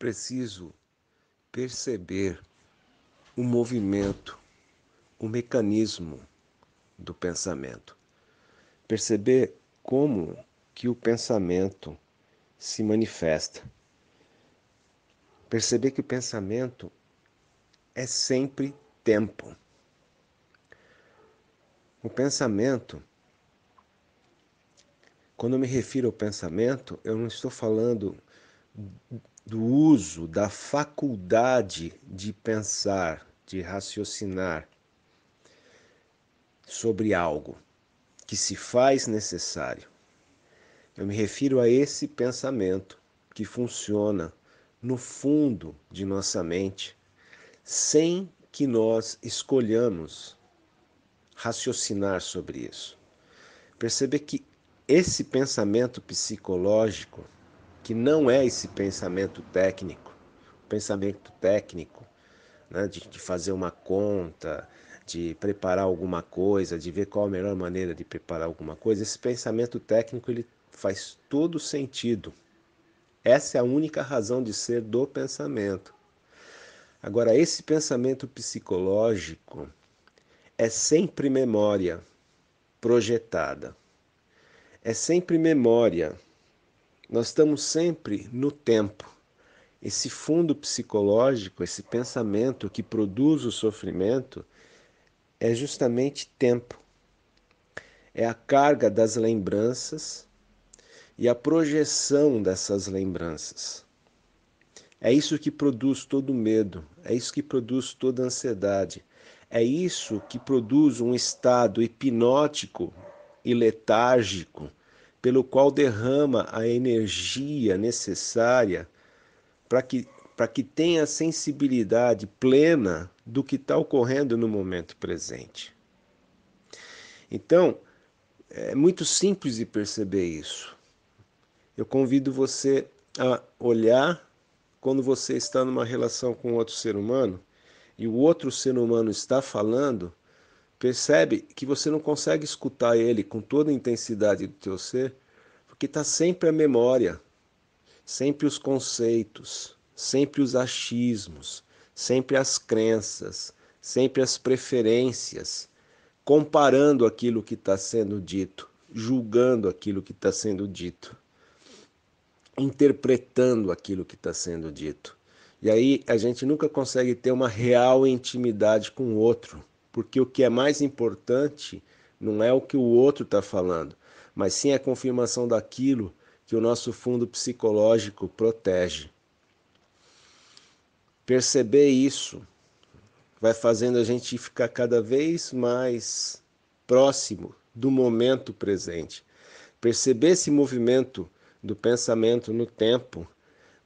preciso perceber o movimento, o mecanismo do pensamento. Perceber como que o pensamento se manifesta. Perceber que o pensamento é sempre tempo. O pensamento, quando eu me refiro ao pensamento, eu não estou falando do uso da faculdade de pensar, de raciocinar sobre algo que se faz necessário. Eu me refiro a esse pensamento que funciona no fundo de nossa mente, sem que nós escolhamos raciocinar sobre isso. Perceber que esse pensamento psicológico que não é esse pensamento técnico. O pensamento técnico né, de, de fazer uma conta, de preparar alguma coisa, de ver qual a melhor maneira de preparar alguma coisa, esse pensamento técnico ele faz todo sentido. Essa é a única razão de ser do pensamento. Agora, esse pensamento psicológico é sempre memória projetada. É sempre memória nós estamos sempre no tempo. Esse fundo psicológico, esse pensamento que produz o sofrimento, é justamente tempo. É a carga das lembranças e a projeção dessas lembranças. É isso que produz todo medo, é isso que produz toda ansiedade, é isso que produz um estado hipnótico e letárgico pelo qual derrama a energia necessária para que, que tenha sensibilidade plena do que está ocorrendo no momento presente. Então, é muito simples de perceber isso. Eu convido você a olhar quando você está numa relação com outro ser humano e o outro ser humano está falando Percebe que você não consegue escutar ele com toda a intensidade do teu ser, porque está sempre a memória, sempre os conceitos, sempre os achismos, sempre as crenças, sempre as preferências, comparando aquilo que está sendo dito, julgando aquilo que está sendo dito, interpretando aquilo que está sendo dito. E aí a gente nunca consegue ter uma real intimidade com o outro porque o que é mais importante não é o que o outro está falando, mas sim a confirmação daquilo que o nosso fundo psicológico protege. Perceber isso vai fazendo a gente ficar cada vez mais próximo do momento presente. Perceber esse movimento do pensamento no tempo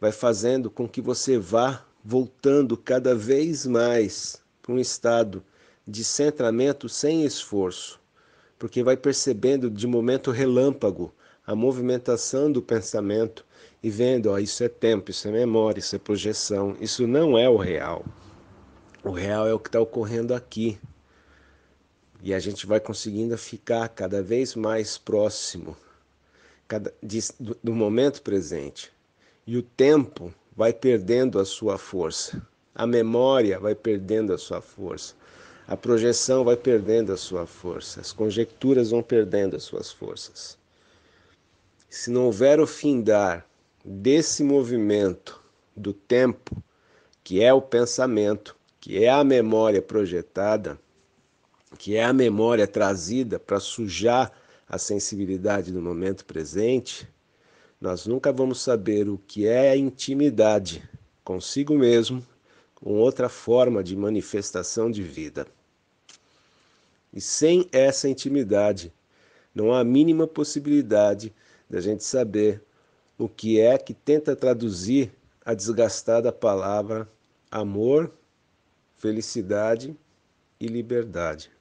vai fazendo com que você vá voltando cada vez mais para um estado de centramento sem esforço, porque vai percebendo de momento relâmpago a movimentação do pensamento e vendo, ó, isso é tempo, isso é memória, isso é projeção, isso não é o real. O real é o que está ocorrendo aqui. E a gente vai conseguindo ficar cada vez mais próximo cada, de, do, do momento presente. E o tempo vai perdendo a sua força. A memória vai perdendo a sua força a projeção vai perdendo a sua força, as conjecturas vão perdendo as suas forças. Se não houver o findar desse movimento do tempo, que é o pensamento, que é a memória projetada, que é a memória trazida para sujar a sensibilidade do momento presente, nós nunca vamos saber o que é a intimidade consigo mesmo uma outra forma de manifestação de vida. E sem essa intimidade, não há a mínima possibilidade da gente saber o que é que tenta traduzir a desgastada palavra amor, felicidade e liberdade.